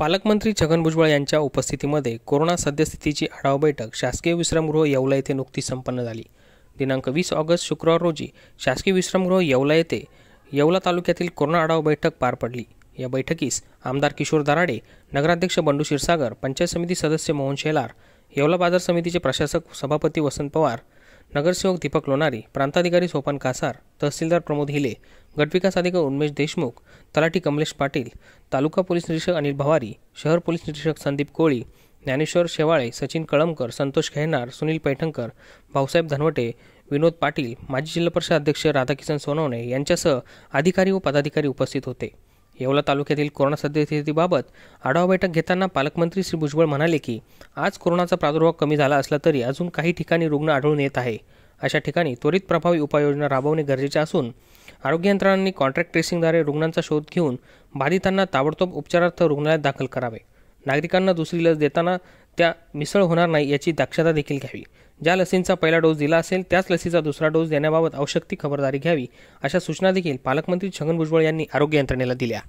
पालकमंत्री छगन भुजबळ यांच्या उपस्थितीमध्ये कोरोना सद्यस्थितीची आढावा बैठक शासकीय विश्रामगृह येवला येथे नुकतीच संपन्न झाली दिनांक वीस ऑगस्ट शुक्रवार रोजी शासकीय विश्रामगृह येवला येथे येवला तालुक्यातील कोरोना आढावा बैठक पार पडली या बैठकीस आमदार किशोर दराडे नगराध्यक्ष बंडू क्षीरसागर पंचायत समिती सदस्य मोहन शेलार येवला बाजार समितीचे प्रशासक सभापती वसंत पवार नगरसेवक दीपक लोणारी प्रांताधिकारी सोपान कासार तहसीलदार प्रमोद हिले गटविकास अधिकारी उन्मेश देशमुख तलाठी कमलेश पाटील तालुका पोलीस निरीक्षक अनिल भवारी शहर पोलीस निरीक्षक संदीप कोळी ज्ञानेश्वर शेवाळे सचिन कळमकर संतोष खेहनार सुनील पैठणकर भाऊसाहेब धनवटे विनोद पाटील माजी जिल्हा परिषद अध्यक्ष राधाकिशन सोनवणे यांच्यासह अधिकारी व पदाधिकारी उपस्थित होते येवला तालुक्यातील कोरोना सद्यस्थितीबाबत आढावा बैठक घेताना पालकमंत्री श्री भुजबळ म्हणाले की आज कोरोनाचा प्रादुर्भाव कमी झाला असला तरी अजून काही ठिकाणी रुग्ण आढळून येत आहे अशा ठिकाणी त्वरित प्रभावी उपाययोजना राबवणे गरजेचे असून आरोग्य यंत्रणांनी कॉन्ट्रॅक्ट ट्रेसिंगद्वारे रुग्णांचा शोध घेऊन बाधितांना ताबडतोब उपचारार्थ रुग्णालयात दाखल करावे नागरिकांना दुसरी लस देताना त्या मिसळ होणार नाही याची दक्षता देखील घ्यावी ज्या लसींचा पहिला डोस दिला असेल त्याच लसीचा दुसरा डोस देण्याबाबत आवश्यक ती खबरदारी घ्यावी अशा सूचना देखील पालकमंत्री छगन भुजबळ यांनी आरोग्य यंत्रणेला दिल्या